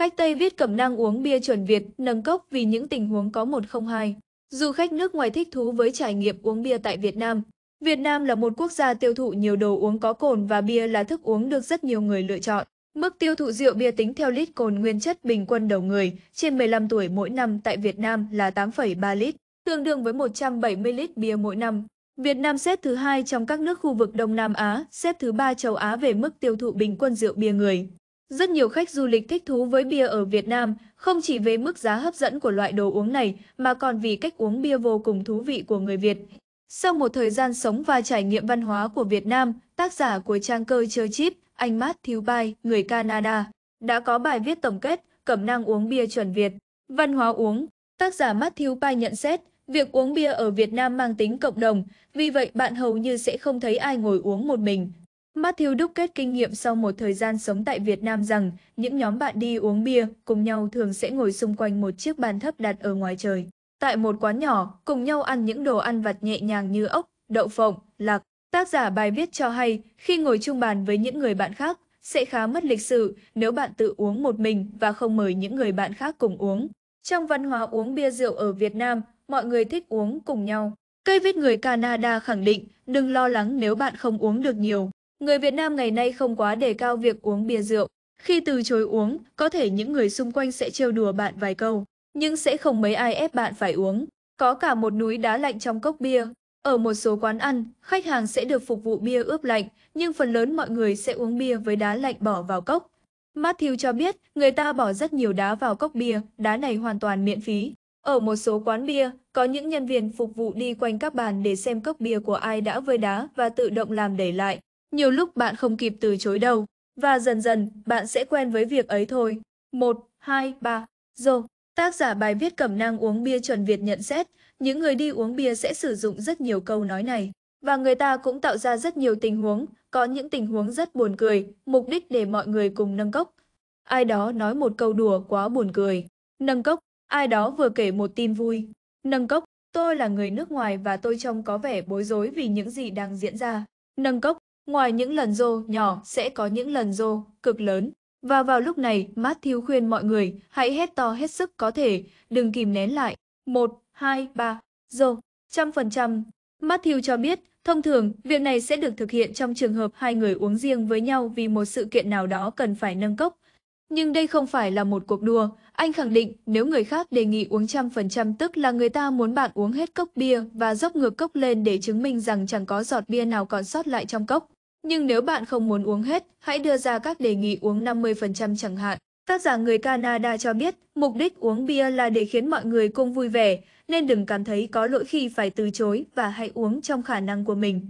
Khách Tây viết cẩm nang uống bia chuẩn Việt, nâng cốc vì những tình huống có một không hai. Du khách nước ngoài thích thú với trải nghiệm uống bia tại Việt Nam. Việt Nam là một quốc gia tiêu thụ nhiều đồ uống có cồn và bia là thức uống được rất nhiều người lựa chọn. Mức tiêu thụ rượu bia tính theo lít cồn nguyên chất bình quân đầu người trên 15 tuổi mỗi năm tại Việt Nam là 8,3 lít, tương đương với 170 lít bia mỗi năm. Việt Nam xếp thứ hai trong các nước khu vực Đông Nam Á, xếp thứ ba châu Á về mức tiêu thụ bình quân rượu bia người. Rất nhiều khách du lịch thích thú với bia ở Việt Nam, không chỉ về mức giá hấp dẫn của loại đồ uống này mà còn vì cách uống bia vô cùng thú vị của người Việt. Sau một thời gian sống và trải nghiệm văn hóa của Việt Nam, tác giả của trang cơ chơi chip, anh Matt Thiubai, người Canada, đã có bài viết tổng kết Cẩm năng uống bia chuẩn Việt, văn hóa uống. Tác giả Matt Thiubai nhận xét, việc uống bia ở Việt Nam mang tính cộng đồng, vì vậy bạn hầu như sẽ không thấy ai ngồi uống một mình, Matthew đúc kết kinh nghiệm sau một thời gian sống tại Việt Nam rằng những nhóm bạn đi uống bia cùng nhau thường sẽ ngồi xung quanh một chiếc bàn thấp đặt ở ngoài trời. Tại một quán nhỏ, cùng nhau ăn những đồ ăn vặt nhẹ nhàng như ốc, đậu phộng, lạc. Tác giả bài viết cho hay, khi ngồi chung bàn với những người bạn khác, sẽ khá mất lịch sự nếu bạn tự uống một mình và không mời những người bạn khác cùng uống. Trong văn hóa uống bia rượu ở Việt Nam, mọi người thích uống cùng nhau. Cây viết người Canada khẳng định, đừng lo lắng nếu bạn không uống được nhiều. Người Việt Nam ngày nay không quá đề cao việc uống bia rượu. Khi từ chối uống, có thể những người xung quanh sẽ trêu đùa bạn vài câu, nhưng sẽ không mấy ai ép bạn phải uống. Có cả một núi đá lạnh trong cốc bia. Ở một số quán ăn, khách hàng sẽ được phục vụ bia ướp lạnh, nhưng phần lớn mọi người sẽ uống bia với đá lạnh bỏ vào cốc. Matthew cho biết, người ta bỏ rất nhiều đá vào cốc bia, đá này hoàn toàn miễn phí. Ở một số quán bia, có những nhân viên phục vụ đi quanh các bàn để xem cốc bia của ai đã vơi đá và tự động làm đẩy lại. Nhiều lúc bạn không kịp từ chối đâu, và dần dần bạn sẽ quen với việc ấy thôi. 1, 2, 3, rồi Tác giả bài viết cẩm nang uống bia chuẩn Việt nhận xét, những người đi uống bia sẽ sử dụng rất nhiều câu nói này. Và người ta cũng tạo ra rất nhiều tình huống, có những tình huống rất buồn cười, mục đích để mọi người cùng nâng cốc. Ai đó nói một câu đùa quá buồn cười. Nâng cốc, ai đó vừa kể một tin vui. Nâng cốc, tôi là người nước ngoài và tôi trông có vẻ bối rối vì những gì đang diễn ra. Nâng cốc, Ngoài những lần rô nhỏ sẽ có những lần rô cực lớn. Và vào lúc này, Matthew khuyên mọi người hãy hét to hết sức có thể, đừng kìm nén lại. 1, 2, 3, rô, trăm phần trăm. Matthew cho biết, thông thường, việc này sẽ được thực hiện trong trường hợp hai người uống riêng với nhau vì một sự kiện nào đó cần phải nâng cốc. Nhưng đây không phải là một cuộc đua. Anh khẳng định nếu người khác đề nghị uống trăm phần trăm tức là người ta muốn bạn uống hết cốc bia và dốc ngược cốc lên để chứng minh rằng chẳng có giọt bia nào còn sót lại trong cốc. Nhưng nếu bạn không muốn uống hết, hãy đưa ra các đề nghị uống 50% chẳng hạn. Tác giả người Canada cho biết, mục đích uống bia là để khiến mọi người cùng vui vẻ, nên đừng cảm thấy có lỗi khi phải từ chối và hãy uống trong khả năng của mình.